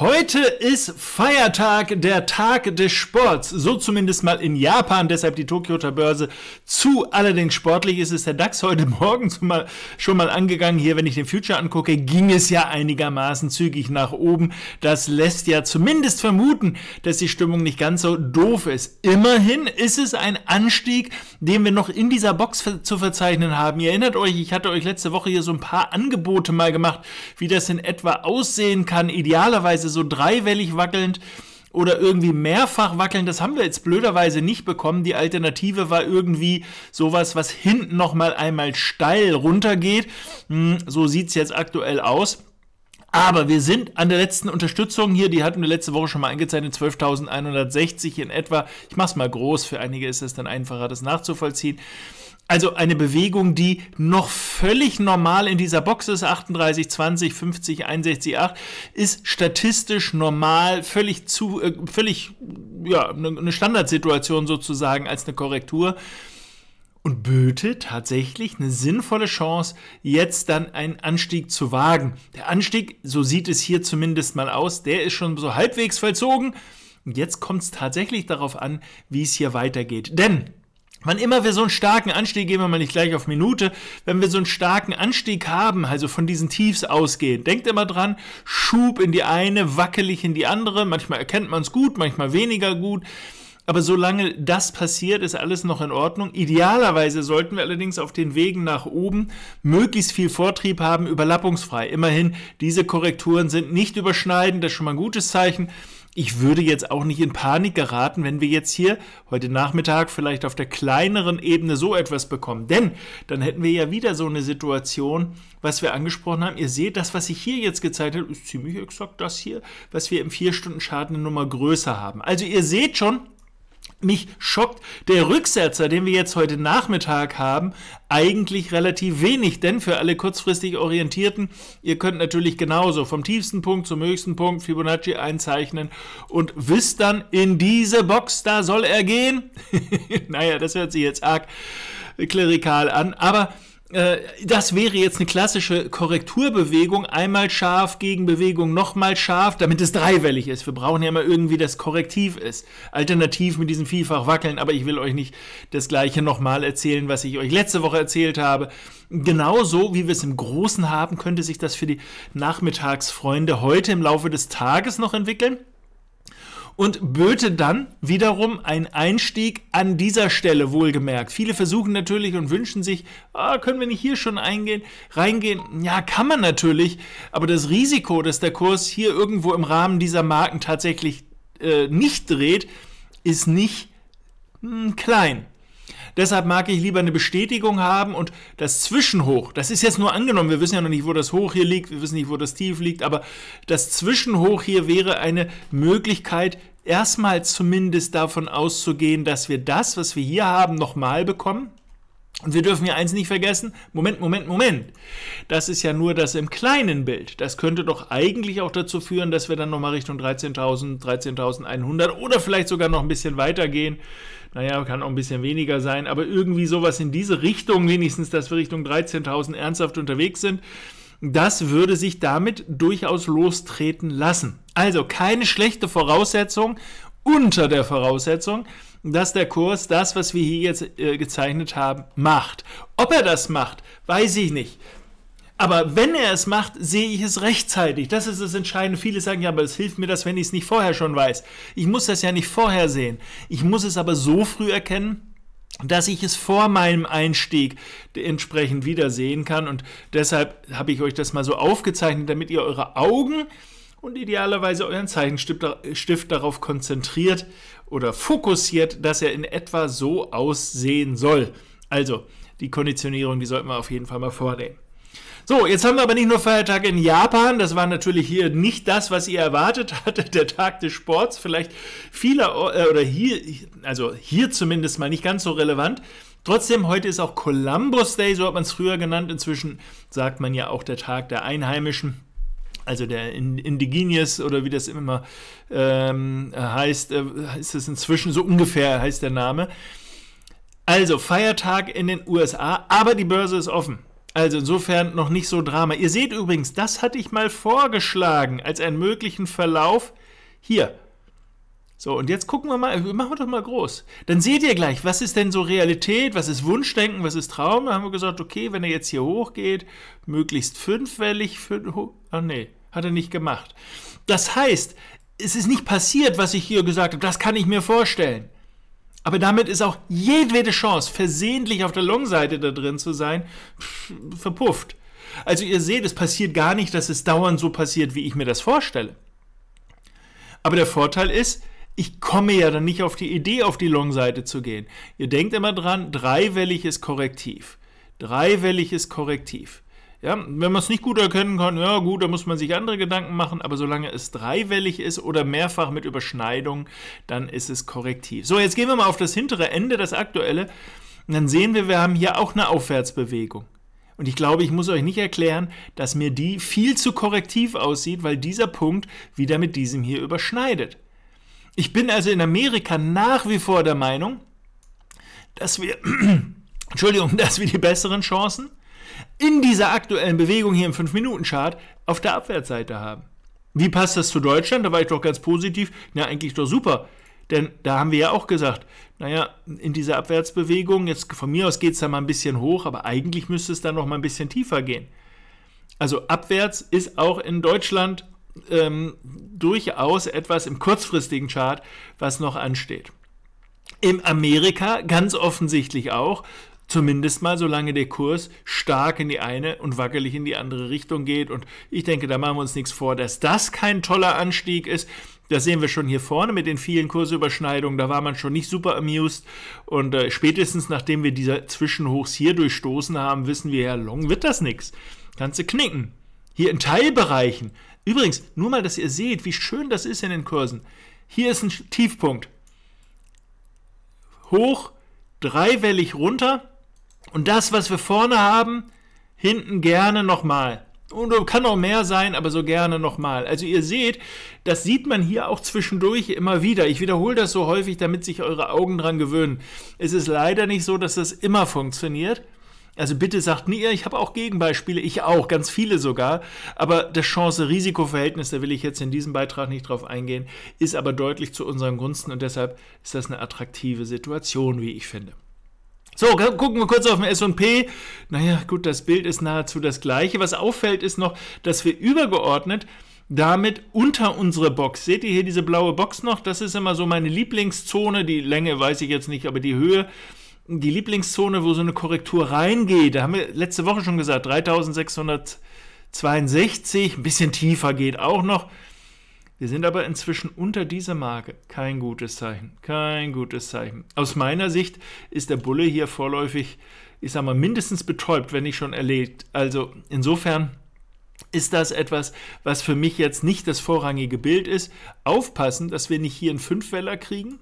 Heute ist Feiertag, der Tag des Sports, so zumindest mal in Japan, deshalb die Tokioter Börse zu. Allerdings sportlich ist es der DAX heute Morgen schon mal angegangen. Hier, wenn ich den Future angucke, ging es ja einigermaßen zügig nach oben. Das lässt ja zumindest vermuten, dass die Stimmung nicht ganz so doof ist. Immerhin ist es ein Anstieg, den wir noch in dieser Box zu verzeichnen haben. Ihr erinnert euch, ich hatte euch letzte Woche hier so ein paar Angebote mal gemacht, wie das in etwa aussehen kann. Idealerweise teilweise so dreiwellig wackelnd oder irgendwie mehrfach wackeln. Das haben wir jetzt blöderweise nicht bekommen. Die Alternative war irgendwie sowas, was hinten nochmal einmal steil runtergeht. Hm, so sieht es jetzt aktuell aus. Aber wir sind an der letzten Unterstützung hier, die hatten wir letzte Woche schon mal eingezeichnet, 12.160 in etwa. Ich mache es mal groß, für einige ist es dann einfacher, das nachzuvollziehen. Also eine Bewegung, die noch völlig normal in dieser Box ist, 38, 20, 50, 61, 8, ist statistisch normal, völlig zu, äh, völlig, ja, eine Standardsituation sozusagen als eine Korrektur und Böte tatsächlich eine sinnvolle Chance, jetzt dann einen Anstieg zu wagen. Der Anstieg, so sieht es hier zumindest mal aus, der ist schon so halbwegs vollzogen. Und jetzt kommt es tatsächlich darauf an, wie es hier weitergeht. Denn Wann immer wir so einen starken Anstieg, gehen wir mal nicht gleich auf Minute, wenn wir so einen starken Anstieg haben, also von diesen Tiefs ausgehen, denkt immer dran, Schub in die eine, wackelig in die andere, manchmal erkennt man es gut, manchmal weniger gut. Aber solange das passiert, ist alles noch in Ordnung. Idealerweise sollten wir allerdings auf den Wegen nach oben möglichst viel Vortrieb haben, überlappungsfrei. Immerhin, diese Korrekturen sind nicht überschneidend, das ist schon mal ein gutes Zeichen ich würde jetzt auch nicht in Panik geraten, wenn wir jetzt hier heute Nachmittag vielleicht auf der kleineren Ebene so etwas bekommen. Denn dann hätten wir ja wieder so eine Situation, was wir angesprochen haben. Ihr seht, das, was ich hier jetzt gezeigt habe, ist ziemlich exakt das hier, was wir im 4 stunden schaden eine Nummer größer haben. Also ihr seht schon, mich schockt der Rücksetzer, den wir jetzt heute Nachmittag haben, eigentlich relativ wenig, denn für alle kurzfristig Orientierten, ihr könnt natürlich genauso vom tiefsten Punkt zum höchsten Punkt Fibonacci einzeichnen und wisst dann, in diese Box, da soll er gehen. naja, das hört sich jetzt arg klerikal an, aber äh, das wäre jetzt eine klassische Korrekturbewegung. Einmal scharf, Gegenbewegung, nochmal scharf, damit es dreiwellig ist. Wir brauchen ja immer irgendwie, das korrektiv ist. Alternativ mit diesem vielfach wackeln, aber ich will euch nicht das Gleiche nochmal erzählen, was ich euch letzte Woche erzählt habe. Genauso wie wir es im Großen haben, könnte sich das für die Nachmittagsfreunde heute im Laufe des Tages noch entwickeln und böte dann wiederum einen Einstieg an dieser Stelle wohlgemerkt. Viele versuchen natürlich und wünschen sich, ah, können wir nicht hier schon eingehen, reingehen? Ja, kann man natürlich, aber das Risiko, dass der Kurs hier irgendwo im Rahmen dieser Marken tatsächlich äh, nicht dreht, ist nicht mh, hm, klein. Deshalb mag ich lieber eine Bestätigung haben und das Zwischenhoch, das ist jetzt nur angenommen, wir wissen ja noch nicht, wo das Hoch hier liegt, wir wissen nicht, wo das Tief liegt, aber das Zwischenhoch hier wäre eine Möglichkeit, erstmal zumindest davon auszugehen, dass wir das, was wir hier haben, nochmal bekommen. Und wir dürfen ja eins nicht vergessen, Moment, Moment, Moment. Das ist ja nur das im kleinen Bild. Das könnte doch eigentlich auch dazu führen, dass wir dann nochmal Richtung 13.000, 13.100 oder vielleicht sogar noch ein bisschen weiter gehen. Naja, kann auch ein bisschen weniger sein, aber irgendwie sowas in diese Richtung wenigstens, dass wir Richtung 13.000 ernsthaft unterwegs sind. Das würde sich damit durchaus lostreten lassen. Also keine schlechte Voraussetzung, unter der Voraussetzung, dass der Kurs das, was wir hier jetzt äh, gezeichnet haben, macht. Ob er das macht, weiß ich nicht. Aber wenn er es macht, sehe ich es rechtzeitig. Das ist das Entscheidende. Viele sagen, ja, aber es hilft mir das, wenn ich es nicht vorher schon weiß. Ich muss das ja nicht vorher sehen. Ich muss es aber so früh erkennen, dass ich es vor meinem Einstieg entsprechend wieder sehen kann. Und deshalb habe ich euch das mal so aufgezeichnet, damit ihr eure Augen und idealerweise euren Zeichenstift darauf konzentriert oder fokussiert, dass er in etwa so aussehen soll. Also, die Konditionierung, die sollten wir auf jeden Fall mal vornehmen. So, jetzt haben wir aber nicht nur Feiertag in Japan, das war natürlich hier nicht das, was ihr erwartet hattet, der Tag des Sports, vielleicht vieler, äh, oder hier, also hier zumindest mal nicht ganz so relevant. Trotzdem, heute ist auch Columbus Day, so hat man es früher genannt, inzwischen sagt man ja auch der Tag der Einheimischen also der Indigenius oder wie das immer ähm, heißt, äh, ist es inzwischen so ungefähr, heißt der Name. Also Feiertag in den USA, aber die Börse ist offen. Also insofern noch nicht so Drama. Ihr seht übrigens, das hatte ich mal vorgeschlagen als einen möglichen Verlauf. Hier, so, und jetzt gucken wir mal, äh, machen wir doch mal groß. Dann seht ihr gleich, was ist denn so Realität, was ist Wunschdenken, was ist Traum? Da haben wir gesagt, okay, wenn er jetzt hier hochgeht, möglichst fünfwellig, fünf, ah nee, hat er nicht gemacht. Das heißt, es ist nicht passiert, was ich hier gesagt habe, das kann ich mir vorstellen. Aber damit ist auch jedwede Chance, versehentlich auf der Long-Seite da drin zu sein, verpufft. Also ihr seht, es passiert gar nicht, dass es dauernd so passiert, wie ich mir das vorstelle. Aber der Vorteil ist, ich komme ja dann nicht auf die Idee, auf die Long-Seite zu gehen. Ihr denkt immer dran, dreiwellig ist korrektiv. Dreiwellig ist korrektiv. Ja, wenn man es nicht gut erkennen kann, ja gut, da muss man sich andere Gedanken machen, aber solange es dreiwellig ist oder mehrfach mit Überschneidung, dann ist es korrektiv. So, jetzt gehen wir mal auf das hintere Ende, das aktuelle, und dann sehen wir, wir haben hier auch eine Aufwärtsbewegung. Und ich glaube, ich muss euch nicht erklären, dass mir die viel zu korrektiv aussieht, weil dieser Punkt wieder mit diesem hier überschneidet. Ich bin also in Amerika nach wie vor der Meinung, dass wir, Entschuldigung, dass wir die besseren Chancen in dieser aktuellen Bewegung hier im 5-Minuten-Chart auf der Abwärtsseite haben. Wie passt das zu Deutschland? Da war ich doch ganz positiv. Na, eigentlich doch super. Denn da haben wir ja auch gesagt, naja, in dieser Abwärtsbewegung, jetzt von mir aus geht es da mal ein bisschen hoch, aber eigentlich müsste es dann noch mal ein bisschen tiefer gehen. Also abwärts ist auch in Deutschland ähm, durchaus etwas im kurzfristigen Chart, was noch ansteht. In Amerika ganz offensichtlich auch, zumindest mal solange der Kurs stark in die eine und wackelig in die andere Richtung geht. Und ich denke, da machen wir uns nichts vor, dass das kein toller Anstieg ist. Das sehen wir schon hier vorne mit den vielen Kursüberschneidungen. Da war man schon nicht super amused. Und äh, spätestens nachdem wir diese Zwischenhochs hier durchstoßen haben, wissen wir ja, long wird das nichts. Kannst du knicken. Hier in Teilbereichen Übrigens, nur mal, dass ihr seht, wie schön das ist in den Kursen. Hier ist ein Tiefpunkt. Hoch, dreiwellig runter und das, was wir vorne haben, hinten gerne nochmal. Und kann auch mehr sein, aber so gerne nochmal. Also ihr seht, das sieht man hier auch zwischendurch immer wieder. Ich wiederhole das so häufig, damit sich eure Augen dran gewöhnen. Es ist leider nicht so, dass das immer funktioniert. Also bitte sagt nie, ich habe auch Gegenbeispiele, ich auch, ganz viele sogar. Aber das Chance-Risiko-Verhältnis, da will ich jetzt in diesem Beitrag nicht drauf eingehen, ist aber deutlich zu unseren Gunsten und deshalb ist das eine attraktive Situation, wie ich finde. So, gucken wir kurz auf den SP. Naja, gut, das Bild ist nahezu das gleiche. Was auffällt, ist noch, dass wir übergeordnet damit unter unsere Box. Seht ihr hier diese blaue Box noch? Das ist immer so meine Lieblingszone. Die Länge weiß ich jetzt nicht, aber die Höhe die Lieblingszone, wo so eine Korrektur reingeht, da haben wir letzte Woche schon gesagt, 3662, ein bisschen tiefer geht auch noch. Wir sind aber inzwischen unter dieser Marke. Kein gutes Zeichen, kein gutes Zeichen. Aus meiner Sicht ist der Bulle hier vorläufig, ich sag mal, mindestens betäubt, wenn nicht schon erlegt. Also insofern ist das etwas, was für mich jetzt nicht das vorrangige Bild ist. Aufpassen, dass wir nicht hier einen Fünfweller kriegen,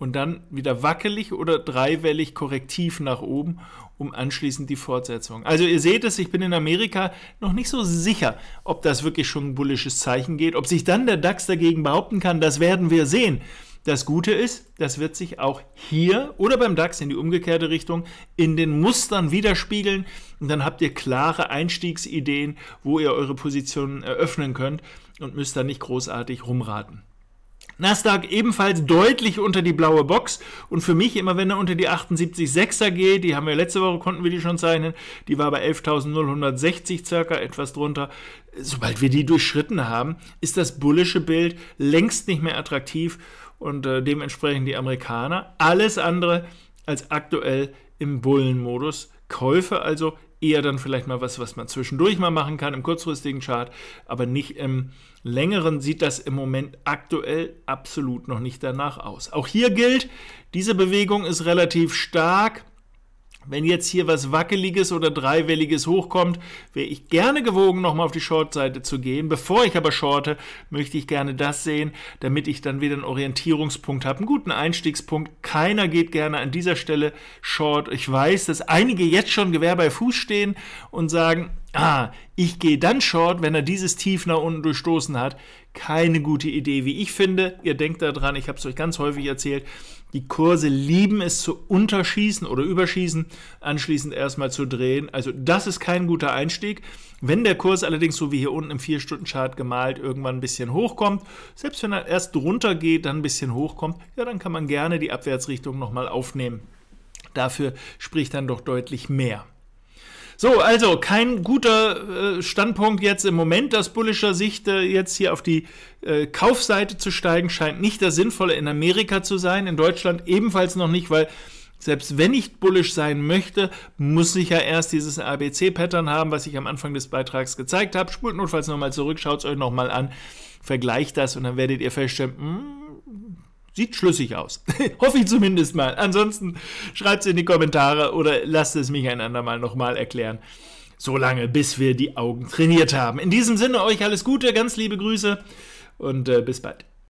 und dann wieder wackelig oder dreiwellig korrektiv nach oben, um anschließend die Fortsetzung. Also ihr seht es, ich bin in Amerika noch nicht so sicher, ob das wirklich schon ein bullisches Zeichen geht. Ob sich dann der DAX dagegen behaupten kann, das werden wir sehen. Das Gute ist, das wird sich auch hier oder beim DAX in die umgekehrte Richtung in den Mustern widerspiegeln. Und dann habt ihr klare Einstiegsideen, wo ihr eure Positionen eröffnen könnt und müsst da nicht großartig rumraten. Nasdaq ebenfalls deutlich unter die blaue Box und für mich immer, wenn er unter die 78,6er geht, die haben wir letzte Woche, konnten wir die schon zeichnen, die war bei 11.060 circa, etwas drunter. Sobald wir die durchschritten haben, ist das bullische Bild längst nicht mehr attraktiv und äh, dementsprechend die Amerikaner alles andere als aktuell im Bullenmodus. Käufe also eher dann vielleicht mal was, was man zwischendurch mal machen kann im kurzfristigen Chart, aber nicht im längeren sieht das im Moment aktuell absolut noch nicht danach aus. Auch hier gilt, diese Bewegung ist relativ stark. Wenn jetzt hier was Wackeliges oder Dreiwelliges hochkommt, wäre ich gerne gewogen, nochmal auf die Short-Seite zu gehen. Bevor ich aber shorte, möchte ich gerne das sehen, damit ich dann wieder einen Orientierungspunkt habe, einen guten Einstiegspunkt. Keiner geht gerne an dieser Stelle short. Ich weiß, dass einige jetzt schon Gewehr bei Fuß stehen und sagen, ah, ich gehe dann short, wenn er dieses Tief nach unten durchstoßen hat. Keine gute Idee, wie ich finde. Ihr denkt daran, ich habe es euch ganz häufig erzählt. Die Kurse lieben es zu unterschießen oder überschießen, anschließend erstmal zu drehen. Also das ist kein guter Einstieg. Wenn der Kurs allerdings, so wie hier unten im 4-Stunden-Chart gemalt, irgendwann ein bisschen hochkommt, selbst wenn er erst drunter geht, dann ein bisschen hochkommt, ja, dann kann man gerne die Abwärtsrichtung nochmal aufnehmen. Dafür spricht dann doch deutlich mehr. So, also kein guter äh, Standpunkt jetzt im Moment aus bullischer Sicht, äh, jetzt hier auf die äh, Kaufseite zu steigen, scheint nicht das Sinnvolle in Amerika zu sein, in Deutschland ebenfalls noch nicht, weil selbst wenn ich bullisch sein möchte, muss ich ja erst dieses ABC-Pattern haben, was ich am Anfang des Beitrags gezeigt habe. Spult notfalls nochmal zurück, schaut es euch nochmal an, vergleicht das und dann werdet ihr feststellen, mh, hm, Sieht schlüssig aus. Hoffe ich zumindest mal. Ansonsten schreibt es in die Kommentare oder lasst es mich ein andermal nochmal erklären. So lange, bis wir die Augen trainiert haben. In diesem Sinne euch alles Gute, ganz liebe Grüße und äh, bis bald.